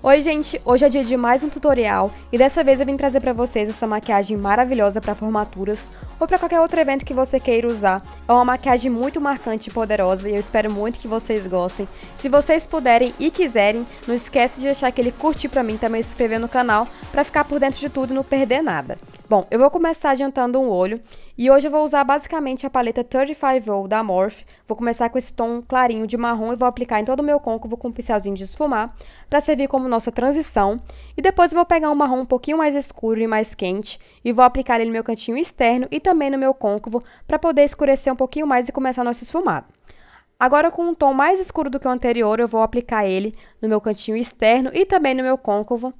Oi gente, hoje é dia de mais um tutorial e dessa vez eu vim trazer para vocês essa maquiagem maravilhosa para formaturas ou para qualquer outro evento que você queira usar. É uma maquiagem muito marcante e poderosa e eu espero muito que vocês gostem. Se vocês puderem e quiserem, não esquece de deixar aquele curtir para mim e também se inscrever no canal para ficar por dentro de tudo e não perder nada. Bom, eu vou começar adiantando um olho e hoje eu vou usar basicamente a paleta 35O da Morphe. Vou começar com esse tom clarinho de marrom e vou aplicar em todo o meu côncavo com um pincelzinho de esfumar para servir como nossa transição. E depois eu vou pegar um marrom um pouquinho mais escuro e mais quente e vou aplicar ele no meu cantinho externo e também no meu côncavo para poder escurecer um pouquinho mais e começar nosso esfumado. Agora com um tom mais escuro do que o anterior eu vou aplicar ele no meu cantinho externo e também no meu côncavo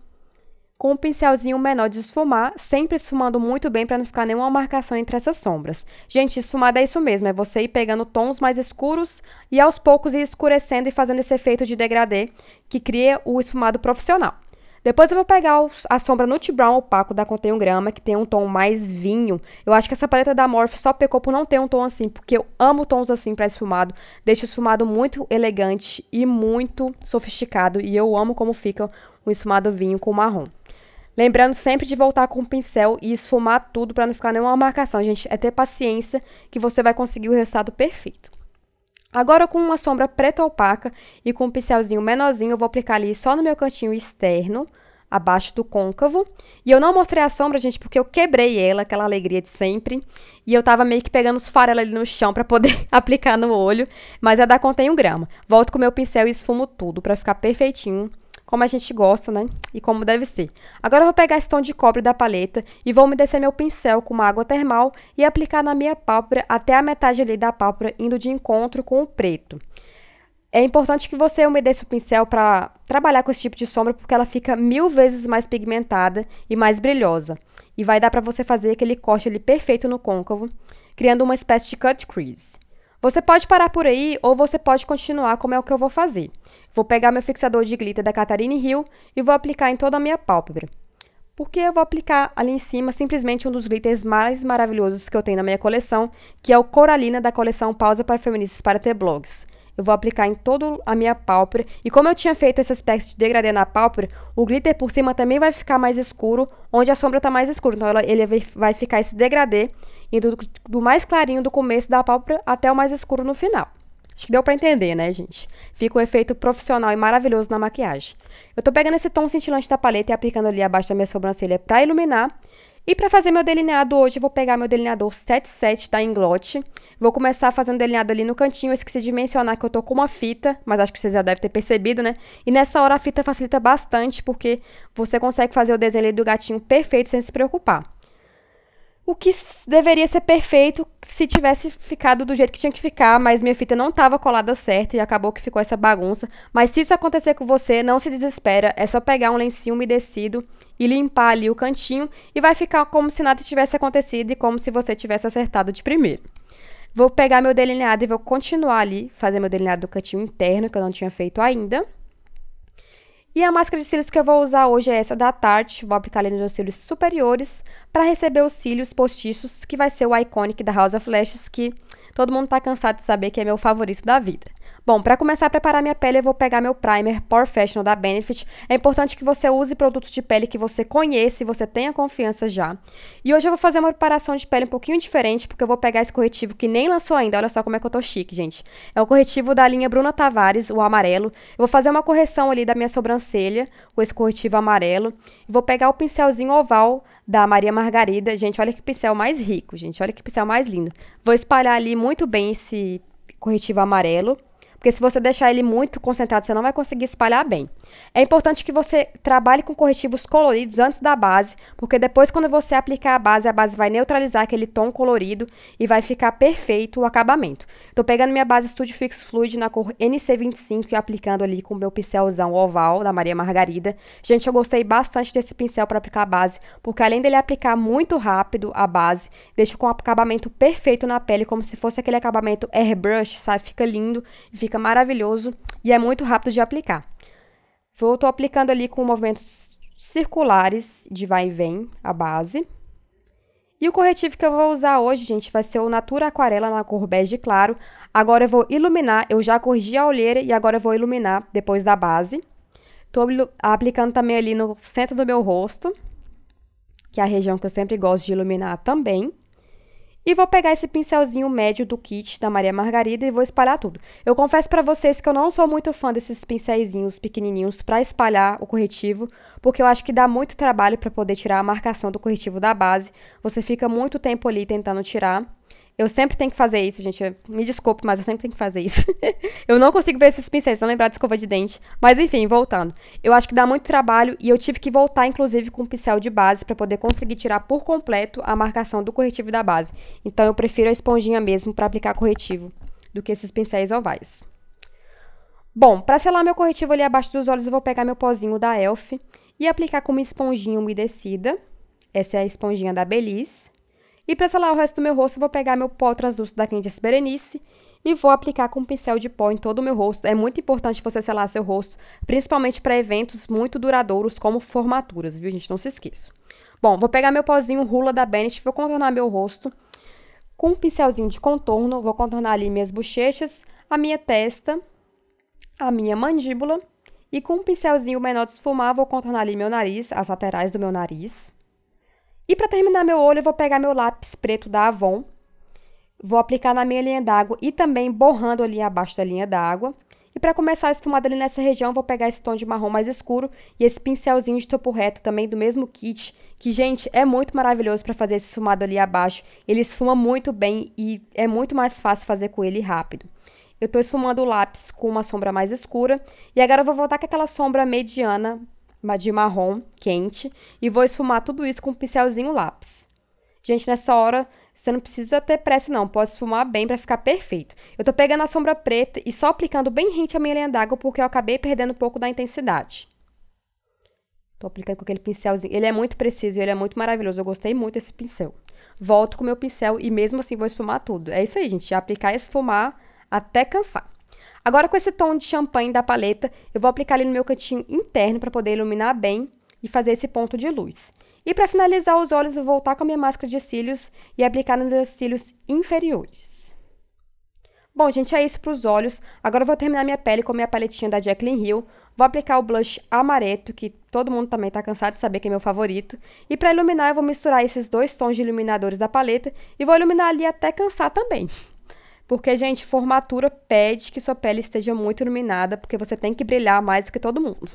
com um pincelzinho menor de esfumar, sempre esfumando muito bem para não ficar nenhuma marcação entre essas sombras. Gente, esfumada é isso mesmo, é você ir pegando tons mais escuros e aos poucos ir escurecendo e fazendo esse efeito de degradê que cria o esfumado profissional. Depois eu vou pegar a sombra Nut Brown opaco da Contém 1 Grama, que tem um tom mais vinho. Eu acho que essa paleta da Morphe só pecou por não ter um tom assim, porque eu amo tons assim para esfumado. Deixa o esfumado muito elegante e muito sofisticado, e eu amo como fica um esfumado vinho com marrom. Lembrando sempre de voltar com o pincel e esfumar tudo para não ficar nenhuma marcação, gente. É ter paciência que você vai conseguir o resultado perfeito. Agora com uma sombra preta opaca e com um pincelzinho menorzinho, eu vou aplicar ali só no meu cantinho externo, abaixo do côncavo. E eu não mostrei a sombra, gente, porque eu quebrei ela, aquela alegria de sempre. E eu tava meio que pegando os farelos ali no chão para poder aplicar no olho, mas é dar em um grama. Volto com o meu pincel e esfumo tudo para ficar perfeitinho como a gente gosta, né? E como deve ser. Agora eu vou pegar esse tom de cobre da paleta e vou umedecer meu pincel com uma água termal e aplicar na minha pálpebra até a metade ali da pálpebra, indo de encontro com o preto. É importante que você umedeça o pincel para trabalhar com esse tipo de sombra, porque ela fica mil vezes mais pigmentada e mais brilhosa. E vai dar para você fazer aquele corte ali perfeito no côncavo, criando uma espécie de cut crease. Você pode parar por aí ou você pode continuar como é o que eu vou fazer. Vou pegar meu fixador de glitter da Catarine Hill e vou aplicar em toda a minha pálpebra. Porque eu vou aplicar ali em cima simplesmente um dos glitters mais maravilhosos que eu tenho na minha coleção, que é o Coralina da coleção Pausa para Feministas para Ter Blogs. Eu vou aplicar em toda a minha pálpebra e como eu tinha feito esse aspecto de degradê na pálpebra, o glitter por cima também vai ficar mais escuro, onde a sombra está mais escura. Então ele vai ficar esse degradê indo do mais clarinho do começo da pálpebra até o mais escuro no final. Acho que deu para entender, né, gente? Fica um efeito profissional e maravilhoso na maquiagem. Eu tô pegando esse tom cintilante da paleta e aplicando ali abaixo da minha sobrancelha para iluminar. E para fazer meu delineado hoje, eu vou pegar meu delineador 77 da Inglot. Vou começar fazendo delineado ali no cantinho. Eu esqueci de mencionar que eu tô com uma fita, mas acho que vocês já devem ter percebido, né? E nessa hora a fita facilita bastante, porque você consegue fazer o desenho ali do gatinho perfeito sem se preocupar o que deveria ser perfeito se tivesse ficado do jeito que tinha que ficar, mas minha fita não estava colada certa e acabou que ficou essa bagunça. Mas se isso acontecer com você, não se desespera, é só pegar um lencinho umedecido e limpar ali o cantinho e vai ficar como se nada tivesse acontecido e como se você tivesse acertado de primeiro. Vou pegar meu delineado e vou continuar ali, fazer meu delineado do cantinho interno que eu não tinha feito ainda. E a máscara de cílios que eu vou usar hoje é essa da Tarte. Vou aplicar ali nos meus cílios superiores para receber os cílios postiços, que vai ser o Iconic da House of Lashes, que todo mundo tá cansado de saber que é meu favorito da vida. Bom, para começar a preparar minha pele, eu vou pegar meu primer Professional da Benefit. É importante que você use produtos de pele que você conheça e você tenha confiança já. E hoje eu vou fazer uma preparação de pele um pouquinho diferente, porque eu vou pegar esse corretivo que nem lançou ainda. Olha só como é que eu tô chique, gente. É o corretivo da linha Bruna Tavares, o amarelo. Eu vou fazer uma correção ali da minha sobrancelha com esse corretivo amarelo. Vou pegar o pincelzinho oval da Maria Margarida. Gente, olha que pincel mais rico, gente. Olha que pincel mais lindo. Vou espalhar ali muito bem esse corretivo amarelo. Porque se você deixar ele muito concentrado, você não vai conseguir espalhar bem. É importante que você trabalhe com corretivos coloridos antes da base, porque depois quando você aplicar a base, a base vai neutralizar aquele tom colorido e vai ficar perfeito o acabamento. Estou pegando minha base Studio Fix Fluid na cor NC25 e aplicando ali com o meu pincelzão oval da Maria Margarida. Gente, eu gostei bastante desse pincel para aplicar a base, porque além dele aplicar muito rápido a base, deixa com um acabamento perfeito na pele, como se fosse aquele acabamento airbrush, sabe? Fica lindo e fica fica maravilhoso e é muito rápido de aplicar. Eu tô aplicando ali com movimentos circulares de vai e vem a base. E o corretivo que eu vou usar hoje, gente, vai ser o Natura Aquarela na cor bege claro. Agora eu vou iluminar, eu já corrigi a olheira e agora eu vou iluminar depois da base. Tô aplicando também ali no centro do meu rosto, que é a região que eu sempre gosto de iluminar também. E vou pegar esse pincelzinho médio do kit da Maria Margarida e vou espalhar tudo. Eu confesso para vocês que eu não sou muito fã desses pincelzinhos pequenininhos para espalhar o corretivo, porque eu acho que dá muito trabalho para poder tirar a marcação do corretivo da base. Você fica muito tempo ali tentando tirar. Eu sempre tenho que fazer isso, gente. Me desculpe, mas eu sempre tenho que fazer isso. eu não consigo ver esses pincéis, não lembrar de escova de dente. Mas enfim, voltando. Eu acho que dá muito trabalho e eu tive que voltar, inclusive, com o pincel de base para poder conseguir tirar por completo a marcação do corretivo da base. Então eu prefiro a esponjinha mesmo para aplicar corretivo do que esses pincéis ovais. Bom, para selar meu corretivo ali abaixo dos olhos, eu vou pegar meu pozinho da Elf e aplicar com uma esponjinha umedecida. Essa é a esponjinha da Belize. E para selar o resto do meu rosto, vou pegar meu pó translúcido da Candice Berenice e vou aplicar com um pincel de pó em todo o meu rosto. É muito importante você selar seu rosto, principalmente para eventos muito duradouros como formaturas, viu, gente? Não se esqueça. Bom, vou pegar meu pozinho Rula da Bennett, vou contornar meu rosto com um pincelzinho de contorno, vou contornar ali minhas bochechas, a minha testa, a minha mandíbula e com um pincelzinho menor de esfumar, vou contornar ali meu nariz, as laterais do meu nariz. E para terminar meu olho, eu vou pegar meu lápis preto da Avon, vou aplicar na minha linha d'água e também borrando ali abaixo da linha d'água. E para começar a esfumada ali nessa região, vou pegar esse tom de marrom mais escuro e esse pincelzinho de topo reto também do mesmo kit, que, gente, é muito maravilhoso para fazer esse esfumado ali abaixo. Ele esfuma muito bem e é muito mais fácil fazer com ele rápido. Eu estou esfumando o lápis com uma sombra mais escura e agora eu vou voltar com aquela sombra mediana de marrom quente e vou esfumar tudo isso com um pincelzinho lápis. Gente, nessa hora você não precisa ter pressa não, pode esfumar bem para ficar perfeito. Eu tô pegando a sombra preta e só aplicando bem rente a minha linha d'água porque eu acabei perdendo um pouco da intensidade. Tô aplicando com aquele pincelzinho, ele é muito preciso e ele é muito maravilhoso, eu gostei muito desse pincel. Volto com o meu pincel e mesmo assim vou esfumar tudo. É isso aí, gente, aplicar e esfumar até cansar. Agora com esse tom de champanhe da paleta, eu vou aplicar ali no meu cantinho interno para poder iluminar bem e fazer esse ponto de luz. E para finalizar os olhos, eu vou voltar com a minha máscara de cílios e aplicar nos meus cílios inferiores. Bom, gente, é isso para os olhos. Agora eu vou terminar minha pele com a minha paletinha da Jacqueline Hill. Vou aplicar o blush amareto, que todo mundo também está cansado de saber que é meu favorito. E para iluminar, eu vou misturar esses dois tons de iluminadores da paleta e vou iluminar ali até cansar também. Porque, gente, formatura pede que sua pele esteja muito iluminada, porque você tem que brilhar mais do que todo mundo.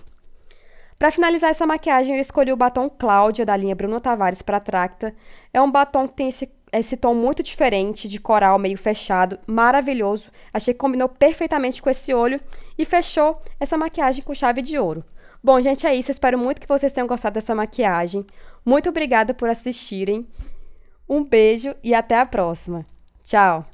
Para finalizar essa maquiagem, eu escolhi o batom Cláudia, da linha Bruno Tavares para Tracta. É um batom que tem esse, esse tom muito diferente, de coral meio fechado, maravilhoso. Achei que combinou perfeitamente com esse olho e fechou essa maquiagem com chave de ouro. Bom, gente, é isso. Eu espero muito que vocês tenham gostado dessa maquiagem. Muito obrigada por assistirem. Um beijo e até a próxima. Tchau!